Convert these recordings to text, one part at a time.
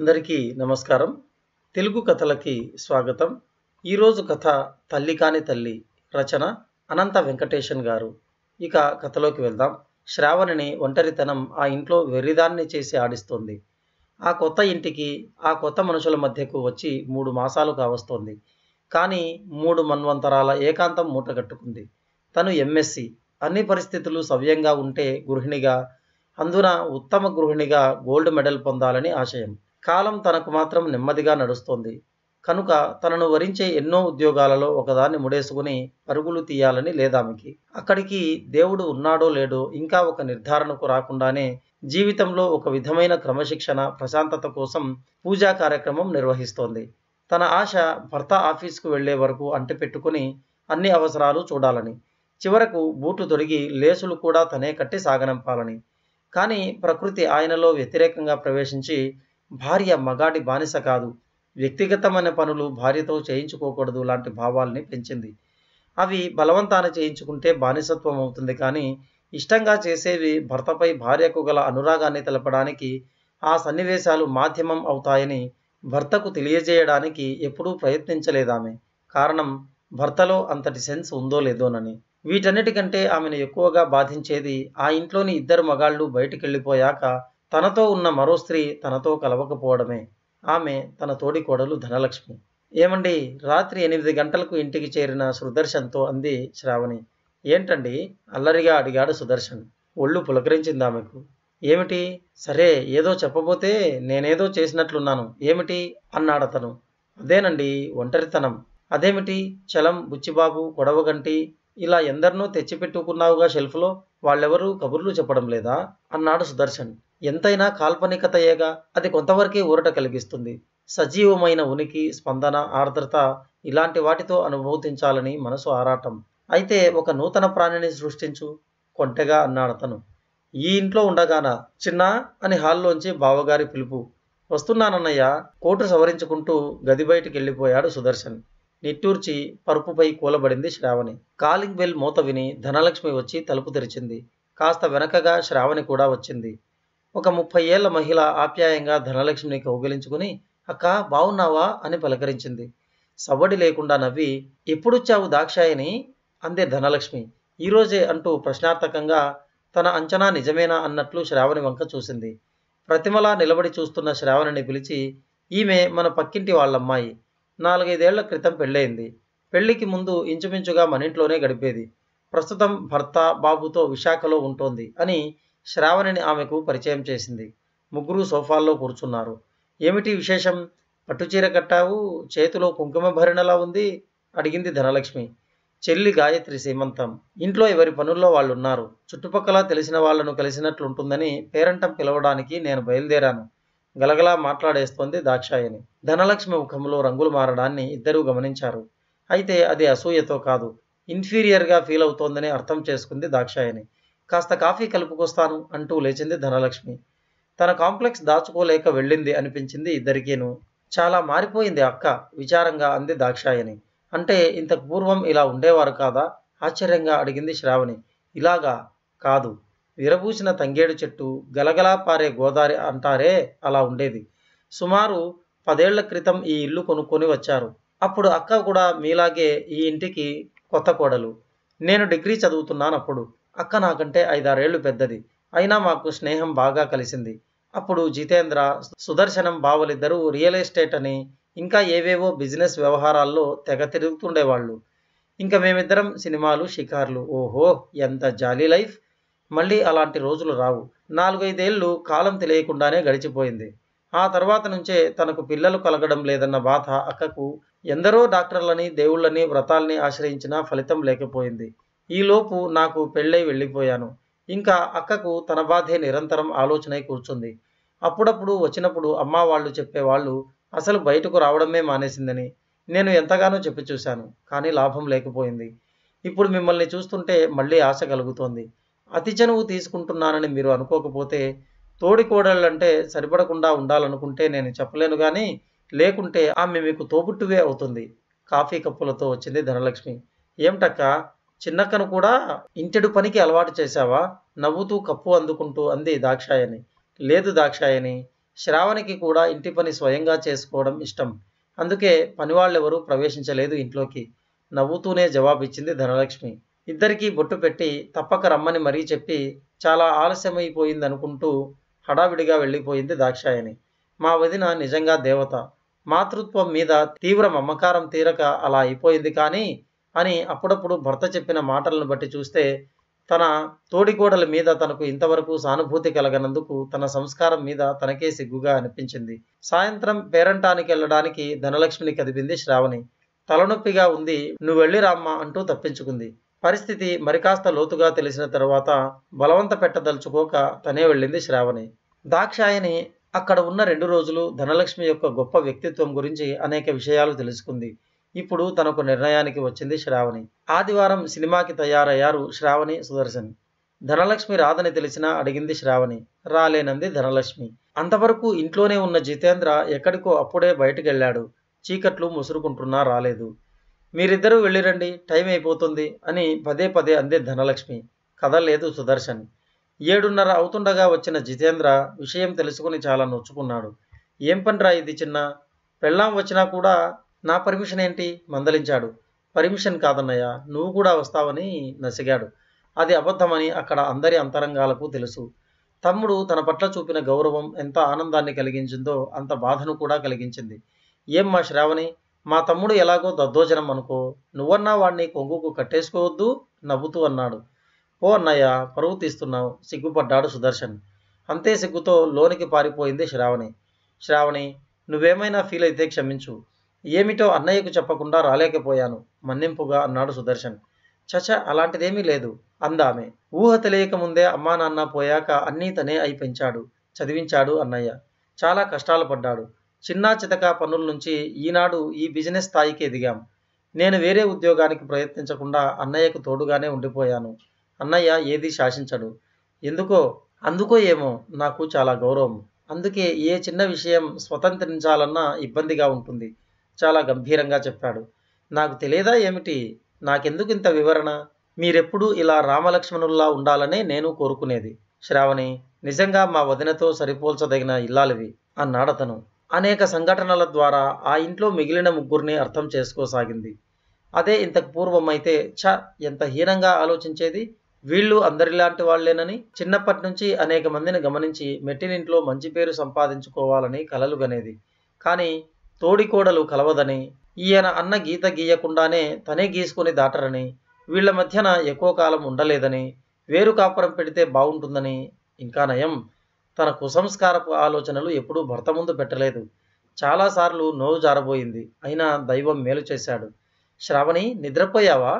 అందరికీ నమస్కారం తెలుగు కథలకి స్వాగతం ఈరోజు కథ తల్లి కాని తల్లి రచన అనంత వెంకటేషన్ గారు ఇక కథలోకి వెళ్దాం శ్రావణిని ఒంటరితనం ఆ ఇంట్లో వెర్రిదాన్ని చేసి ఆడిస్తోంది ఆ కొత్త ఇంటికి ఆ కొత్త మనుషుల మధ్యకు వచ్చి మూడు మాసాలు కావస్తోంది కానీ మూడు మన్వంతరాల ఏకాంతం మూటగట్టుకుంది తను ఎంఎస్సి అన్ని పరిస్థితులు సవ్యంగా ఉంటే గృహిణిగా అందున ఉత్తమ గృహిణిగా గోల్డ్ మెడల్ పొందాలని ఆశయం కాలం తనకు మాత్రం నెమ్మదిగా నడుస్తోంది కనుక తనను వరించే ఎన్నో ఉద్యోగాలలో ఒకదాన్ని ముడేసుకుని పరుగులు తీయాలని లేదామికి అక్కడికి దేవుడు ఉన్నాడో లేడో ఇంకా ఒక నిర్ధారణకు రాకుండానే జీవితంలో ఒక విధమైన క్రమశిక్షణ ప్రశాంతత కోసం పూజా కార్యక్రమం నిర్వహిస్తోంది తన ఆశ భర్త ఆఫీస్కు వెళ్లే వరకు అంటిపెట్టుకుని అన్ని అవసరాలు చూడాలని చివరకు బూటు తొడిగి లేసులు కూడా తనే కట్టి సాగనంపాలని కానీ ప్రకృతి ఆయనలో వ్యతిరేకంగా ప్రవేశించి భార్య మగాడి బానిస కాదు వ్యక్తిగతమైన పనులు భార్యతో చేయించుకోకూడదు లాంటి భావాల్ని పెంచింది అవి బలవంతాన చేయించుకుంటే బానిసత్వం అవుతుంది కానీ ఇష్టంగా చేసేవి భర్తపై భార్యకు గల అనురాగాన్ని తెలపడానికి ఆ సన్నివేశాలు మాధ్యమం అవుతాయని భర్తకు తెలియజేయడానికి ఎప్పుడూ ప్రయత్నించలేదామె కారణం భర్తలో అంతటి సెన్స్ ఉందో లేదోనని వీటన్నిటికంటే ఆమెను ఎక్కువగా బాధించేది ఆ ఇంట్లోని ఇద్దరు మగాళ్ళు బయటికెళ్ళిపోయాక తనతో ఉన్న మరో స్త్రీ తనతో కలవకపోవడమే ఆమె తన తోడి కోడలు ధనలక్ష్మి ఏమండి రాత్రి ఎనిమిది గంటలకు ఇంటికి చేరిన సుదర్శన్తో అంది శ్రావణి ఏంటండి అల్లరిగా అడిగాడు సుదర్శన్ ఒళ్ళు పులకరించింది ఆమెకు ఏమిటి సరే ఏదో చెప్పబోతే నేనేదో చేసినట్లున్నాను ఏమిటి అన్నాడతను అదేనండి ఒంటరితనం అదేమిటి చలం బుచ్చిబాబు గొడవగంటి ఇలా ఎందరినో తెచ్చిపెట్టుకున్నావుగా షెల్ఫ్లో వాళ్ళెవరూ కబుర్లు చెప్పడం లేదా అన్నాడు సుదర్శన్ ఎంతైనా కాల్పనికతయేగా అది కొంతవరకే ఊరట కలిగిస్తుంది సజీవమైన ఉనికి స్పందన ఆర్ద్రత ఇలాంటి వాటితో అనుభూతించాలని మనసు ఆరాటం అయితే ఒక నూతన ప్రాణిని సృష్టించు కొంటెగా అన్నాడు ఈ ఇంట్లో ఉండగానా చిన్న అని హాల్లోంచి బావగారి పిలుపు వస్తున్నానన్నయ్య కోటు సవరించుకుంటూ గది బయటికి వెళ్ళిపోయాడు సుదర్శన్ నిట్టూర్చి పరుపుపై కూలబడింది శ్రావణి కాలింగ్ బెల్ మూత విని ధనలక్ష్మి వచ్చి తలుపు తెరిచింది కాస్త వెనకగా శ్రావణి కూడా వచ్చింది ఒక ముప్పై ఏళ్ల మహిళ ఆప్యాయంగా ధనలక్ష్మిని కౌగిలించుకుని అక్క బావున్నావా అని పలకరించింది సవ్వడి లేకుండా నవ్వి ఎప్పుడొచ్చావు దాక్షాయని అందే ధనలక్ష్మి ఈరోజే అంటూ ప్రశ్నార్థకంగా తన అంచనా నిజమేనా అన్నట్లు శ్రావణి వంక చూసింది ప్రతిమలా నిలబడి చూస్తున్న శ్రావణిని పిలిచి ఈమె మన పక్కింటి వాళ్ళమ్మాయి నాలుగైదేళ్ల క్రితం పెళ్ళయింది పెళ్లికి ముందు ఇంచుమించుగా మనింట్లోనే గడిపేది ప్రస్తుతం భర్త బాబుతో విశాఖలో ఉంటోంది అని శ్రావణిని ఆమెకు పరిచయం చేసింది ముగ్గురు సోఫాల్లో కూర్చున్నారు ఏమిటి విశేషం పట్టుచీర కట్టావు చేతిలో కుంకుమ భరిణలా ఉంది అడిగింది ధనలక్ష్మి చెల్లి గాయత్రి సీమంతం ఇంట్లో ఎవరి పనుల్లో వాళ్ళు ఉన్నారు చుట్టుపక్కల తెలిసిన వాళ్లను కలిసినట్లుంటుందని పేరంటం పిలవడానికి నేను బయలుదేరాను గలగలా మాట్లాడేస్తోంది దాక్షాయని ధనలక్ష్మి ముఖంలో రంగులు మారడాన్ని ఇద్దరూ గమనించారు అయితే అది అసూయతో కాదు ఇన్ఫీరియర్గా ఫీల్ అవుతోందని అర్థం చేసుకుంది దాక్షాయని కాస్త కాఫీ కలుపుకొస్తాను అంటూ లేచింది ధనలక్ష్మి తన కాంప్లెక్స్ దాచుకోలేక వెళ్ళింది అనిపించింది ఇద్దరికీను చాలా మారిపోయింది అక్క విచారంగా అంది దాక్షాయని అంటే ఇంతకు పూర్వం ఇలా ఉండేవారు కాదా ఆశ్చర్యంగా అడిగింది శ్రావణి ఇలాగా కాదు విరబూసిన తంగేడు చెట్టు గలగలా పారే గోదారి అంటారే అలా ఉండేది సుమారు పదేళ్ల క్రితం ఈ ఇల్లు కొనుక్కొని వచ్చారు అప్పుడు అక్క కూడా మీలాగే ఈ ఇంటికి కొత్త కోడలు నేను డిగ్రీ చదువుతున్నాను అప్పుడు అక్క నాకంటే ఐదారేళ్లు పెద్దది అయినా మాకు స్నేహం బాగా కలిసింది అప్పుడు జితేంద్ర సుదర్శనం బావలిద్దరూ రియల్ ఎస్టేట్ అని ఇంకా ఏవేవో బిజినెస్ వ్యవహారాల్లో తెగ తిరుగుతుండేవాళ్ళు ఇంకా మేమిద్దరం సినిమాలు షికార్లు ఓహో ఎంత జాలీ లైఫ్ మళ్ళీ అలాంటి రోజులు రావు నాలుగైదేళ్లు కాలం తెలియకుండానే గడిచిపోయింది ఆ తర్వాత నుంచే తనకు పిల్లలు కలగడం లేదన్న బాధ అక్కకు ఎందరో డాక్టర్లని దేవుళ్ళని వ్రతాల్ని ఆశ్రయించినా ఫలితం లేకపోయింది ఈలోపు నాకు పెళ్ళై వెళ్ళిపోయాను ఇంకా అక్కకు తన బాధే నిరంతరం ఆలోచనై కూర్చుంది అప్పుడప్పుడు వచ్చినప్పుడు అమ్మ వాళ్ళు చెప్పేవాళ్ళు అసలు బయటకు రావడమే మానేసిందని నేను ఎంతగానో చెప్పి చూశాను కానీ లాభం లేకపోయింది ఇప్పుడు మిమ్మల్ని చూస్తుంటే మళ్ళీ ఆశ కలుగుతోంది అతి చనువు తీసుకుంటున్నానని మీరు అనుకోకపోతే తోడికోడళ్ళంటే సరిపడకుండా ఉండాలనుకుంటే నేను చెప్పలేను కానీ లేకుంటే ఆమె మీకు తోబుట్టువే అవుతుంది కాఫీ కప్పులతో వచ్చింది ధనలక్ష్మి ఏమిటక్క చిన్నక్కను కూడా ఇంటెడు పనికి అలవాటు చేశావా నవ్వుతూ కప్పు అందుకుంటూ అంది దాక్షాయని లేదు దాక్షాయని శ్రావణికి కూడా ఇంటి పని స్వయంగా చేసుకోవడం ఇష్టం అందుకే పనివాళ్ళెవరూ ప్రవేశించలేదు ఇంట్లోకి నవ్వుతూనే జవాబిచ్చింది ధనలక్ష్మి ఇద్దరికీ బొట్టు పెట్టి తప్పక రమ్మని మరీ చెప్పి చాలా ఆలస్యమైపోయిందనుకుంటూ హడావిడిగా వెళ్ళిపోయింది దాక్షాయని మా వదిన నిజంగా దేవత మాతృత్వం మీద తీవ్ర మమకారం తీరక అలా అయిపోయింది కానీ అని అప్పుడప్పుడు భర్త చెప్పిన మాటలను బట్టి చూస్తే తన తోడికోడల మీద తనకు ఇంతవరకు సానుభూతి కలగనందుకు తన సంస్కారం మీద తనకే సిగ్గుగా అనిపించింది సాయంత్రం పేరంటానికి వెళ్ళడానికి ధనలక్ష్మిని కదిపింది శ్రావణి తలనొప్పిగా ఉంది నువ్వు వెళ్ళి రామ్మ అంటూ తప్పించుకుంది పరిస్థితి మరికాస్త లోతుగా తెలిసిన తర్వాత బలవంత పెట్టదలుచుకోక తనే వెళ్ళింది శ్రావణి దాక్షాయని అక్కడ ఉన్న రెండు రోజులు ధనలక్ష్మి యొక్క గొప్ప వ్యక్తిత్వం గురించి అనేక విషయాలు తెలుసుకుంది ఇప్పుడు తనకు నిర్ణయానికి వచ్చింది శ్రావణి ఆదివారం సినిమాకి తయారయ్యారు శ్రావణి సుదర్శన్ ధనలక్ష్మి రాదని తెలిసినా అడిగింది శ్రావణి రాలేనంది ధనలక్ష్మి అంతవరకు ఇంట్లోనే ఉన్న జితేంద్ర ఎక్కడికో అప్పుడే బయటకెళ్ళాడు చీకట్లు ముసురుకుంటున్నా రాలేదు మీరిద్దరూ వెళ్ళిరండి టైం అయిపోతుంది అని పదే పదే అంది ధనలక్ష్మి కదలేదు సుదర్శన్ ఏడున్నర అవుతుండగా వచ్చిన జితేంద్ర విషయం తెలుసుకుని చాలా నొచ్చుకున్నాడు ఏం పనిరా ఇది చిన్న పెళ్ళాం వచ్చినా కూడా నా పర్మిషన్ ఏంటి మందలించాడు పర్మిషన్ కాదన్నయ్య నువ్వు కూడా వస్తావని నసిగాడు అది అబద్ధమని అక్కడ అందరి అంతరంగాలకు తెలుసు తమ్ముడు తన పట్ల చూపిన గౌరవం ఎంత ఆనందాన్ని కలిగించిందో అంత బాధను కూడా కలిగించింది ఏం మా శ్రావణి మా తమ్ముడు ఎలాగో దద్దోజనం అనుకో నువ్వన్నా వాడిని కొంగుకు కట్టేసుకోవద్దు నవ్వుతూ అన్నాడు ఓ అన్నయ్య పరువు తీస్తున్నావు సిగ్గుపడ్డాడు సుదర్శన్ అంతే సిగ్గుతో లోనికి పారిపోయింది శ్రావణి శ్రావణి నువ్వేమైనా ఫీల్ అయితే క్షమించు ఏమిటో అన్నయ్యకు చెప్పకుండా రాలేకపోయాను మన్నింపుగా అన్నాడు సుదర్శన్ చచ అలాంటిదేమీ లేదు అందామే ఊహ తెలియకముందే అమ్మా నాన్న పోయాక అన్నీ తనే అయి పెంచాడు చదివించాడు అన్నయ్య చాలా కష్టాలు పడ్డాడు చిన్నా చితక పనుల నుంచి ఈనాడు ఈ బిజినెస్ స్థాయికి ఎదిగాం నేను వేరే ఉద్యోగానికి ప్రయత్నించకుండా అన్నయ్యకు తోడుగానే ఉండిపోయాను అన్నయ్య ఏది శాసించడు ఎందుకో అందుకో ఏమో నాకు చాలా గౌరవం అందుకే ఏ చిన్న విషయం స్వతంత్రించాలన్నా ఇబ్బందిగా ఉంటుంది చాలా గంభీరంగా చెప్పాడు నాకు తెలియదా ఏమిటి నాకెందుకు ఇంత వివరణ మీరెప్పుడూ ఇలా రామలక్ష్మణుల్లా ఉండాలనే నేను కోరుకునేది శ్రావణి నిజంగా మా వదినతో సరిపోల్చదగిన ఇల్లాలివి అన్నాడతను అనేక సంఘటనల ద్వారా ఆ ఇంట్లో మిగిలిన ముగ్గురిని అర్థం చేసుకోసాగింది అదే ఇంతకు పూర్వం అయితే చ ఎంత హీనంగా ఆలోచించేది వీళ్ళు అందరిలాంటి వాళ్లేనని చిన్నప్పటి నుంచి అనేక మందిని గమనించి మెట్టినింట్లో మంచి పేరు సంపాదించుకోవాలని కలలుగనేది కానీ తోడికోడలు కలవదని ఈయన అన్న గీత గీయకుండానే తనే గీసుకుని దాటరని వీళ్ల మధ్యన ఎక్కువ కాలం ఉండలేదని వేరు కాపురం పెడితే బాగుంటుందని ఇంకా నయం తన కుసంస్కారపు ఆలోచనలు ఎప్పుడూ భర్త ముందు పెట్టలేదు చాలాసార్లు నోరు జారబోయింది అయినా దైవం మేలు చేశాడు శ్రావణి నిద్రపోయావా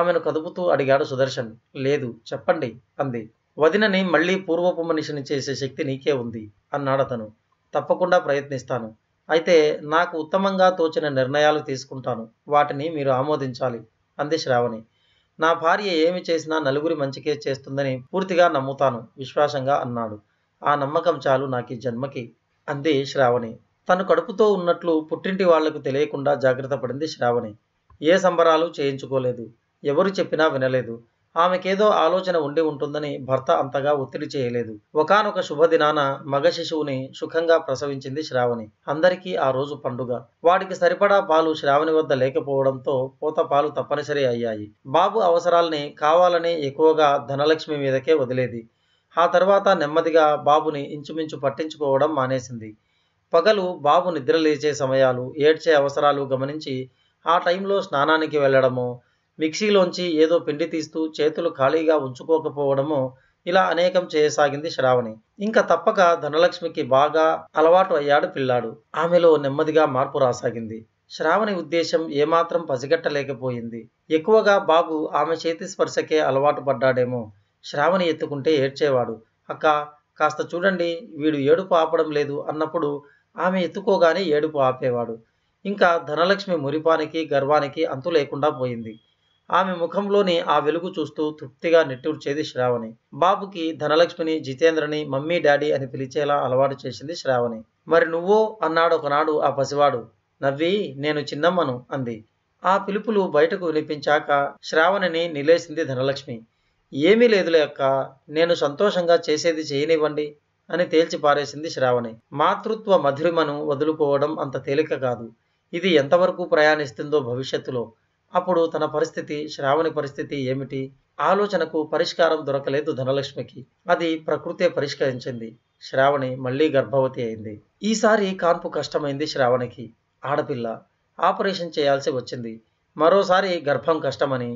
ఆమెను కదుపుతూ అడిగాడు సుదర్శన్ లేదు చెప్పండి అంది వదినని మళ్ళీ పూర్వపు మనిషిని చేసే శక్తి నీకే ఉంది అన్నాడతను తప్పకుండా ప్రయత్నిస్తాను అయితే నాకు ఉత్తమంగా తోచిన నిర్ణయాలు తీసుకుంటాను వాటిని మీరు ఆమోదించాలి అంది శ్రావణి నా భార్య ఏమి చేసినా నలుగురి మంచికే చేస్తుందని పూర్తిగా నమ్ముతాను విశ్వాసంగా అన్నాడు ఆ నమ్మకం చాలు నాకు జన్మకి అంది శ్రావణి తను కడుపుతో ఉన్నట్లు పుట్టింటి వాళ్లకు తెలియకుండా జాగ్రత్త పడింది శ్రావణి ఏ సంబరాలు చేయించుకోలేదు ఎవరు చెప్పినా వినలేదు ఆమెకేదో ఆలోచన ఉండి ఉంటుందని భర్త అంతగా ఒత్తిడి చేయలేదు ఒకనొక శుభదినాన మగ శిశువుని సుఖంగా ప్రసవించింది శ్రావణి అందరికీ ఆ రోజు పండుగ వాడికి సరిపడా పాలు శ్రావణి వద్ద లేకపోవడంతో పూత పాలు తప్పనిసరి అయ్యాయి బాబు అవసరాల్ని కావాలని ఎక్కువగా ధనలక్ష్మి మీదకే వదిలేది ఆ తర్వాత నెమ్మదిగా బాబుని ఇంచుమించు పట్టించుకోవడం మానేసింది పగలు బాబు నిద్రలేచే సమయాలు ఏడ్చే అవసరాలు గమనించి ఆ టైంలో స్నానానికి వెళ్ళడము మిక్సీలోంచి ఏదో పిండి తీస్తూ చేతులు ఖాళీగా ఉంచుకోకపోవడము ఇలా అనేకం చేయసాగింది శ్రావణి ఇంకా తప్పక ధనలక్ష్మికి బాగా అలవాటు అయ్యాడు పిల్లాడు ఆమెలో నెమ్మదిగా మార్పు రాసాగింది శ్రావణి ఉద్దేశం ఏమాత్రం పసిగట్టలేకపోయింది ఎక్కువగా బాబు ఆమె చేతి స్పర్శకే అలవాటు పడ్డాడేమో శ్రావణి ఎత్తుకుంటే ఏడ్చేవాడు అక్క కాస్త చూడండి వీడు ఏడుపు ఆపడం లేదు అన్నప్పుడు ఆమె ఎత్తుకోగానే ఏడుపు ఆపేవాడు ఇంకా ధనలక్ష్మి మురిపానికి గర్వానికి అంతు లేకుండా పోయింది ఆమె ముఖంలోని ఆ వెలుగు చూస్తూ తృప్తిగా నిట్టూర్చేది శ్రావణి బాబుకి ధనలక్ష్మిని జితేంద్రని మమ్మీ డాడీ అని పిలిచేలా అలవాటు చేసింది శ్రావణి మరి నువ్వో అన్నాడు ఒకనాడు ఆ పసివాడు నవ్వి నేను చిన్నమ్మను అంది ఆ పిలుపులు బయటకు వినిపించాక శ్రావణిని నిలేసింది ధనలక్ష్మి ఏమీ లేదులే అక్క నేను సంతోషంగా చేసేది చేయనివ్వండి అని తేల్చిపారేసింది శ్రావణి మాతృత్వ మధురిమను వదులుకోవడం అంత తేలిక కాదు ఇది ఎంతవరకు ప్రయాణిస్తుందో భవిష్యత్తులో అప్పుడు తన పరిస్థితి శ్రావణి పరిస్థితి ఏమిటి ఆలోచనకు పరిష్కారం దొరకలేదు ధనలక్ష్మికి అది ప్రకృతే పరిష్కరించింది శ్రావణి మళ్లీ గర్భవతి అయింది ఈసారి కాన్పు కష్టమైంది శ్రావణికి ఆడపిల్ల ఆపరేషన్ చేయాల్సి వచ్చింది మరోసారి గర్భం కష్టమని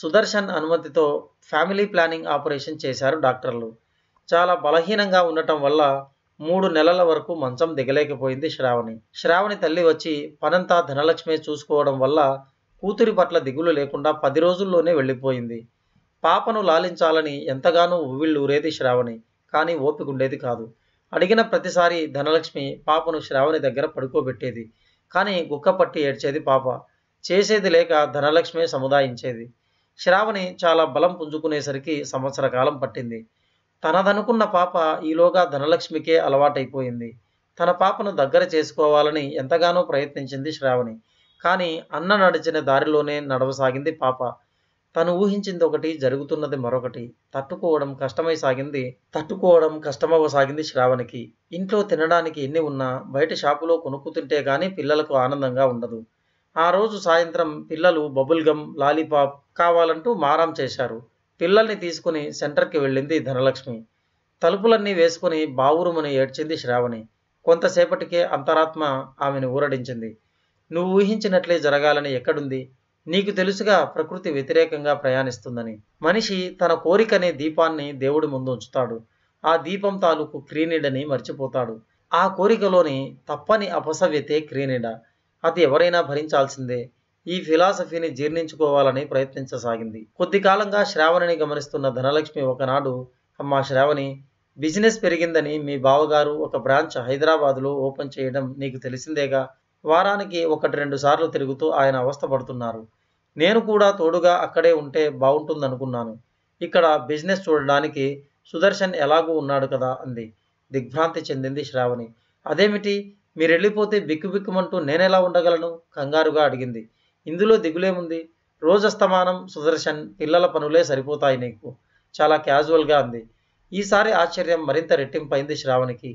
సుదర్శన్ అనుమతితో ఫ్యామిలీ ప్లానింగ్ ఆపరేషన్ చేశారు డాక్టర్లు చాలా బలహీనంగా ఉండటం వల్ల మూడు నెలల వరకు మంచం దిగలేకపోయింది శ్రావణి శ్రావణి తల్లి వచ్చి పనంతా ధనలక్ష్మి చూసుకోవడం వల్ల కూతురి పట్ల దిగులు లేకుండా పది రోజుల్లోనే వెళ్ళిపోయింది పాపను లాలించాలని ఎంతగానో ఉవ్విళ్ళూరేది శ్రావణి కానీ ఓపికండేది కాదు అడిగిన ప్రతిసారి ధనలక్ష్మి పాపను శ్రావణి దగ్గర పడుకోబెట్టేది కానీ గుక్కపట్టి ఏడ్చేది పాప చేసేది లేక ధనలక్ష్మి సముదాయించేది శ్రావణి చాలా బలం పుంజుకునేసరికి సంవత్సర కాలం పట్టింది తనదనుకున్న పాప ఈలోగా ధనలక్ష్మికే అలవాటైపోయింది తన పాపను దగ్గర చేసుకోవాలని ఎంతగానో ప్రయత్నించింది శ్రావణి కానీ అన్న నడిచిన దారిలోనే నడవసాగింది పాప తను ఊహించింది ఒకటి జరుగుతున్నది మరొకటి తట్టుకోవడం కష్టమై సాగింది తట్టుకోవడం కష్టమవసాగింది శ్రావణికి ఇంట్లో తినడానికి ఎన్ని ఉన్నా బయట షాపులో కొనుక్కు తింటే గానీ పిల్లలకు ఆనందంగా ఉండదు ఆ రోజు సాయంత్రం పిల్లలు బబుల్ గమ్ లాలీపాప్ కావాలంటూ మారాం చేశారు పిల్లల్ని తీసుకుని సెంటర్కి వెళ్ళింది ధనలక్ష్మి తలుపులన్నీ వేసుకుని బావురుమని ఏడ్చింది శ్రావణి కొంతసేపటికే అంతరాత్మ ఆమెను ఊరడించింది నువ్వు ఊహించినట్లే జరగాలని ఎక్కడుంది నీకు తెలుసుగా ప్రకృతి వ్యతిరేకంగా ప్రయాణిస్తుందని మనిషి తన కోరికనే దీపాన్ని దేవుడి ముందు ఉంచుతాడు ఆ దీపం తాలూకు క్రీనిడని మర్చిపోతాడు ఆ కోరికలోని తప్పని అపసవ్యతే క్రీనిడ అది ఎవరైనా భరించాల్సిందే ఈ ఫిలాసఫీని జీర్ణించుకోవాలని ప్రయత్నించసాగింది కొద్ది కాలంగా శ్రావణిని గమనిస్తున్న ధనలక్ష్మి ఒకనాడు అమ్మ శ్రావణి బిజినెస్ పెరిగిందని మీ బావగారు ఒక బ్రాంచ్ హైదరాబాదులో ఓపెన్ చేయడం నీకు తెలిసిందేగా వారానికి ఒకటి రెండు సార్లు తిరుగుతూ ఆయన అవస్థపడుతున్నారు నేను కూడా తోడుగా అక్కడే ఉంటే బాగుంటుందనుకున్నాను ఇక్కడ బిజినెస్ చూడడానికి సుదర్శన్ ఎలాగూ ఉన్నాడు కదా అంది దిగ్భ్రాంతి చెందింది శ్రావణి అదేమిటి మీరెళ్ళిపోతే బిక్కుబిక్కుమంటూ నేనెలా ఉండగలను కంగారుగా అడిగింది ఇందులో దిగులేముంది రోజస్తమానం సుదర్శన్ పిల్లల పనులే సరిపోతాయి నీకు చాలా క్యాజువల్గా అంది ఈసారి ఆశ్చర్యం మరింత రెట్టింపైంది శ్రావణికి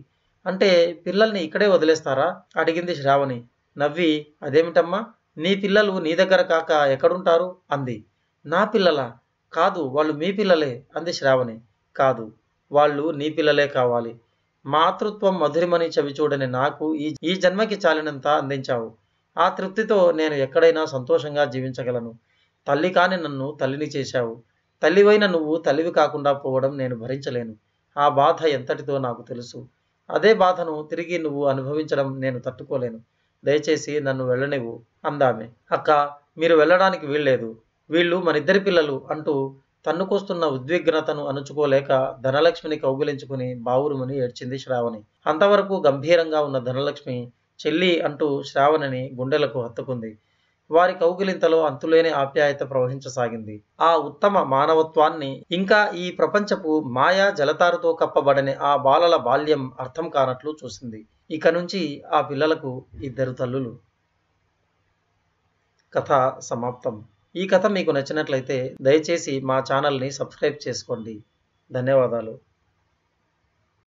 అంటే పిల్లల్ని ఇక్కడే వదిలేస్తారా అడిగింది శ్రావణి నవ్వి అదేమిటమ్మా నీ పిల్లలు నీ దగ్గర కాక ఎక్కడుంటారు అంది నా పిల్లలా కాదు వాళ్ళు మీ పిల్లలే అంది శ్రావణి కాదు వాళ్ళు నీ పిల్లలే కావాలి మాతృత్వం మధురిమని చవిచూడని నాకు ఈ ఈ జన్మకి చాలినంత అందించావు ఆ తృప్తితో నేను ఎక్కడైనా సంతోషంగా జీవించగలను తల్లి కాని నన్ను తల్లిని చేశావు తల్లివైన నువ్వు తల్లివి కాకుండా పోవడం నేను భరించలేను ఆ బాధ ఎంతటితో నాకు తెలుసు అదే బాధను తిరిగి నువ్వు అనుభవించడం నేను తట్టుకోలేను దయచేసి నన్ను వెళ్ళనివ్వు అందామె అక్క మీరు వెళ్ళడానికి వీల్లేదు వీళ్ళు మనిద్దరి పిల్లలు అంటూ తన్నుకొస్తున్న ఉద్విగ్నతను అణుచుకోలేక ధనలక్ష్మిని కౌగిలించుకుని బావురుమని ఏడ్చింది శ్రావణి అంతవరకు గంభీరంగా ఉన్న ధనలక్ష్మి చెల్లి అంటూ శ్రావణిని గుండెలకు హత్తుకుంది వారి కౌగిలింతలో అంతులేని ఆప్యాయత ప్రవహించసాగింది ఆ ఉత్తమ మానవత్వాన్ని ఇంకా ఈ ప్రపంచపు మాయా జలతారుతో కప్పబడని ఆ బాలల బాల్యం అర్థం కానట్లు చూసింది ఇక నుంచి ఆ పిల్లలకు ఇద్దరు తల్లులు కథ సమాప్తం ఈ కథ మీకు నచ్చినట్లయితే దయచేసి మా ఛానల్ని సబ్స్క్రైబ్ చేసుకోండి ధన్యవాదాలు